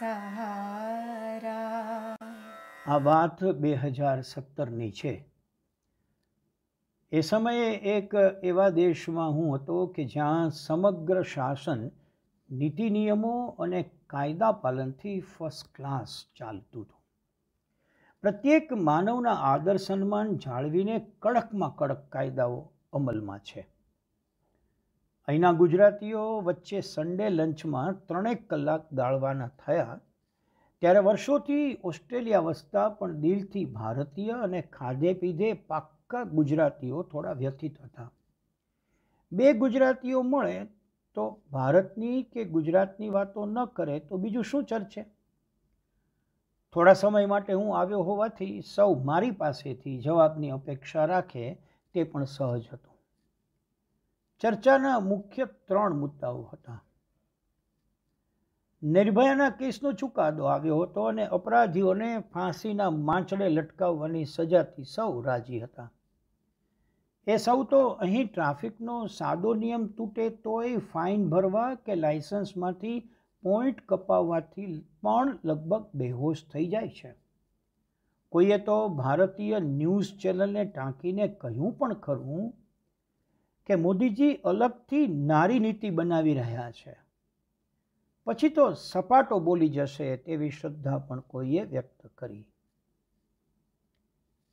સહારા આ વાત બે હજાર સત્તરની છે એ સમયે એક એવા દેશમાં હું હતો કે જ્યાં સમગ્ર શાસન નીતિ નિયમો અને કાયદા પાલનથી ફર્સ્ટ ક્લાસ ચાલતું હતું પ્રત્યેક માનવના આદર સન્માન જાળવીને કડકમાં કડક કાયદાઓ અમલમાં છે અહીંના ગુજરાતીઓ વચ્ચે સન્ડે લંચમાં ત્રણેક કલાક ગાળવાના થયા ત્યારે વર્ષોથી ઓસ્ટ્રેલિયા વસતા પણ દિલથી ભારતીય અને ખાધે પીધે પાક્કા ગુજરાતીઓ થોડા વ્યથિત હતા બે ગુજરાતીઓ મળે તો ભારતની કે ગુજરાતની વાતો ન કરે તો બીજું શું ચર્ચે થોડા સમય માટે હું આવ્યો હોવાથી સૌ મારી પાસેથી જવાબની અપેક્ષા રાખે તે પણ સહજ હતો ચર્ચાના મુખ્ય ત્રણ મુદ્દાઓ હતા નિર્ભયાના કેસનો ચુકાદો આવ્યો હતો અને અપરાધીઓને ફાંસીના માંચડે લટકાવવાની સજાથી સૌ રાજી હતા એ સૌ તો અહીં ટ્રાફિકનો સાદો નિયમ તૂટે તોય ફાઇન ભરવા કે લાઇસન્સમાંથી પોઈન્ટ કપાવવાથી પણ લગભગ બેહોશ થઈ જાય છે કોઈએ તો ભારતીય ન્યૂઝ ચેનલને ટાંકીને કહ્યું પણ ખરું કે મોદીજી અલગથી નારી નીતિ બનાવી રહ્યા છે પછી તો સપાટો બોલી જશે તેવી શ્રદ્ધા પણ કોઈએ વ્યક્ત કરી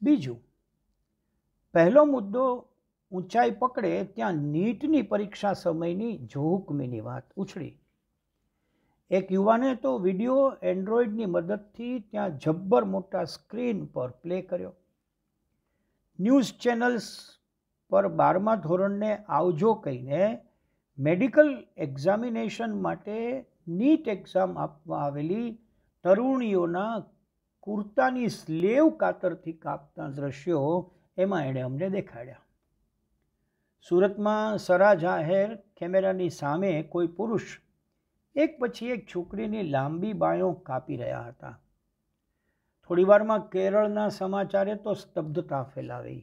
બીજું પહેલો મુદ્દો ઊંચાઈ પકડે ત્યાં નીટની પરીક્ષા સમયની જોહુકમીની વાત ઉછળી એક યુવાને તો વિડીયો એન્ડ્રોઈડની મદદથી ત્યાં જબ્બર મોટા સ્ક્રીન પર પ્લે કર્યો ન્યૂઝ ચેનલ્સ પર બારમા ધોરણને આવજો કહીને મેડિકલ એક્ઝામિનેશન માટે નીટ એક્ઝામ આપવા આવેલી તરુણીઓના કુર્તાની સ્લેવ કાતરથી કાપતા દ્રશ્યો એમાં એણે અમને દેખાડ્યા સુરતમાં સરા જાહેર કેમેરાની સામે કોઈ પુરુષ એક પછી એક છોકરીની લાંબી બાયો કાપી રહ્યા હતા થોડીવારમાં કેરળના સમાચારે તો સ્તબ્ધતા ફેલાવી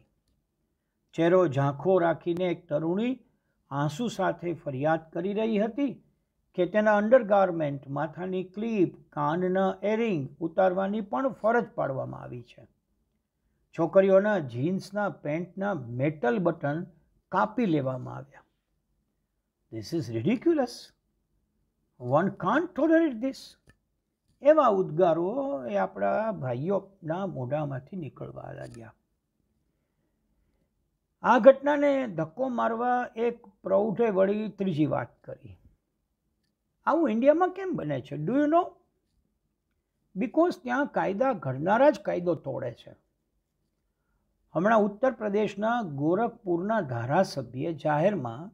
ચહેરો ઝાંખો રાખીને એક તરુણી આંસુ સાથે ફરિયાદ કરી રહી હતી કે તેના અંડરગાર્મેન્ટ માથાની ક્લિપ કાનના એરિંગ ઉતારવાની પણ ફરજ પાડવામાં આવી છે છોકરીઓના જીન્સના પેન્ટના મેટલ બટન કાપી લેવામાં આવ્યા this is ridiculous one can tolerate this એવા ઉદ્ગારો એ આપણા ભાઈઓના મોઢામાંથી નીકળવા લાગ્યા આ ઘટનાને ધક્કો મારવા એક પ્રૌઢે વળી ત્રીજી વાત કરી આવું ઇન્ડિયામાં કેમ બને છે ડુ યુ નો બિકોઝ ત્યાં કાયદા ઘડનારા જ કાયદો તોડે છે હમણાં ઉત્તર પ્રદેશના ગોરખપુરના ધારાસભ્યે જાહેરમાં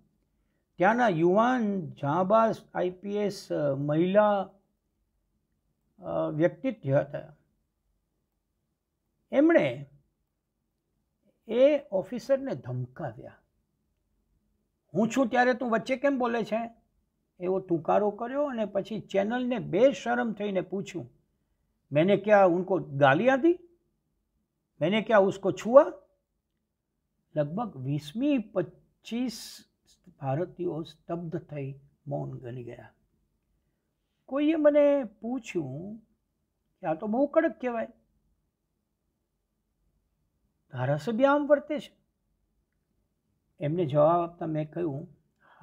ત્યાંના યુવાન જાંબાઝ આઈપીએસ મહિલા વ્યક્તિત્વ હતા એમણે એ ઓફિસરને ધમકાવ્યા હું છું ત્યારે તું વચ્ચે કેમ બોલે છે એવો ટૂંકારો કર્યો અને પછી ચેનલને બે શરમ થઈને પૂછ્યું મેને ક્યાં ઉનકો ગાલી દી મેને ક્યાં ઉસકો છુઆ લગભગ વીસમી પચીસ ભારતીયો સ્તબ્ધ થઈ મૌન ગલી ગયા કોઈએ મને પૂછ્યું કે આ તો બહુ કડક કહેવાય ધારાસભ્ય આમ વર્તે છે એમને જવાબ આપતા મેં કહ્યું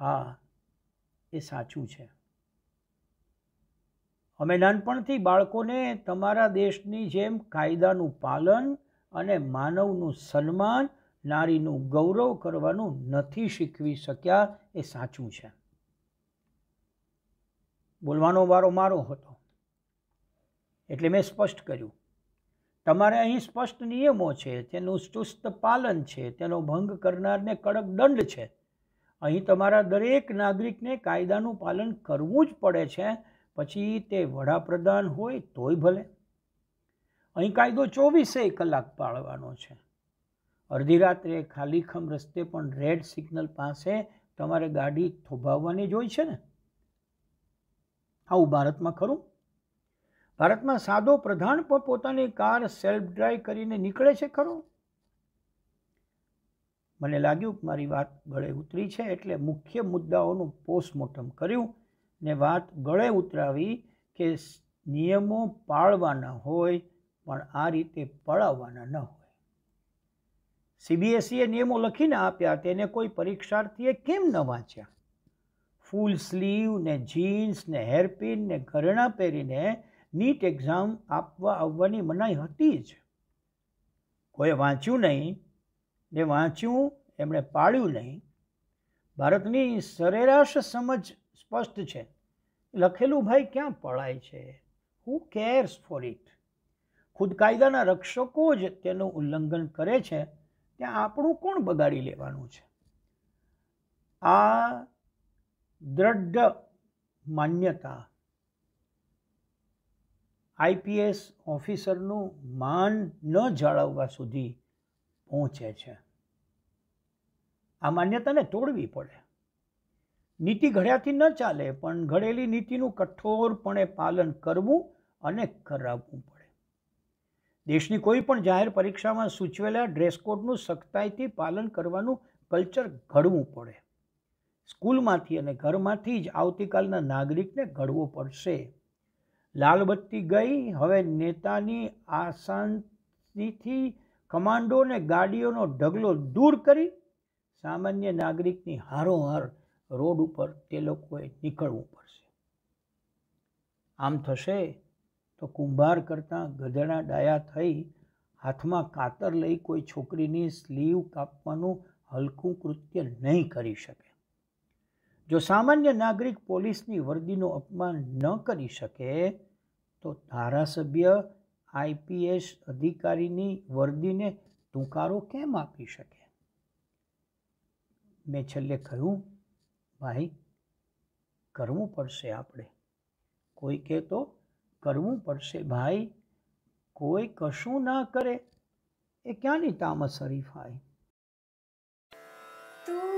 હા એ સાચું છે અમે નાનપણથી બાળકોને તમારા દેશની જેમ કાયદાનું પાલન અને માનવનું સન્માન નારીનું ગૌરવ કરવાનું નથી શીખવી શક્યા એ સાચું છે બોલવાનો વારો મારો હતો એટલે મેં સ્પષ્ટ કર્યું તમારે અહીં સ્પષ્ટ નિયમો છે તેનું ચુસ્ત પાલન છે તેનો ભંગ કરનારને કડક દંડ છે અહીં તમારા દરેક નાગરિકને કાયદાનું પાલન કરવું જ પડે છે પછી તે વડાપ્રધાન હોય તોય ભલે અહીં કાયદો ચોવીસે કલાક પાળવાનો છે અડધી રાત્રે ખાલીખમ રસ્તે પણ રેડ સિગ્નલ પાસે તમારે ગાડી થોભાવવાની જ હોય છે ને આવું ભારતમાં ખરું ભારતમાં સાદો પ્રધાન પણ પોતાની કાર સેલ્ફ ડ્રાઈવ કરીને નીકળે છે ખરો મને લાગ્યું કે મારી વાત ગળે ઉતરી છે એટલે મુખ્ય મુદ્દાઓનું પોસ્ટમોર્ટમ કર્યું ને વાત ગળે ઉતરાવી કે નિયમો પાળવાના હોય પણ આ રીતે પળાવવાના ન હોય સીબીએસઈએ નિયમો લખીને આપ્યા તેને કોઈ પરીક્ષાર્થીએ કેમ ન વાંચ્યા ફૂલ સ્લીવ ને જીન્સ ને હેરપિન ને ઘરેણાં પહેરીને નીટ એક્ઝામ આપવા આવવાની મનાઈ હતી જ કોઈએ વાંચ્યું નહીં ને વાંચ્યું એમણે પાળ્યું નહીં ભારતની સરેરાશ સમજ સ્પષ્ટ છે લખેલું ભાઈ ક્યાં પળાય છે હુ કેર્સ ફોર ઇટ ખુદ કાયદાના રક્ષકો જ તેનું ઉલ્લંઘન કરે છે ત્યાં આપણું કોણ બગાડી લેવાનું છે આ દ્રઢ માન્યતા આઈપીએસ ઓફિસરનું માન ન જાળવવા સુધી પહોંચે છે આ માન્યતાને તોડવી પડે નીતિ ઘડ્યાથી ન ચાલે પણ ઘડેલી નીતિનું કઠોરપણે પાલન કરવું અને કરાવવું પડે દેશની કોઈ પણ જાહેર પરીક્ષામાં સૂચવેલા ડ્રેસ કોડનું સખ્તાઈથી પાલન કરવાનું કલ્ચર ઘડવું પડે સ્કૂલમાંથી અને ઘરમાંથી જ આવતીકાલના નાગરિકને ઘડવો પડશે લાલબત્તી ગઈ હવે નેતાની આસાનીથી કમાન્ડોને ગાડીઓનો ઢગલો દૂર કરી સામાન્ય નાગરિકની હારોહાર રોડ ઉપર તે લોકોએ નીકળવું પડશે આમ થશે તો કુંભાર કરતાં ગધેડા ડાયા થઈ હાથમાં કાતર લઈ કોઈ છોકરીની સ્લીવ કાપવાનું હલકું કૃત્ય નહીં કરી શકે જો સામાન્ય નાગરિક પોલીસની વર્દીનો અપમાન ન કરી શકે તો ધારાસભ્ય આઈપીએસ અધિકારીની વર્દીને ટૂંકારો કેમ આપી શકે મેં છેલ્લે કહ્યું ભાઈ કરવું પડશે આપણે કોઈ કહે તો કરવું પડશે ભાઈ કોઈ કશું ના કરે એ ક્યાંની તામસ હરીફાય તું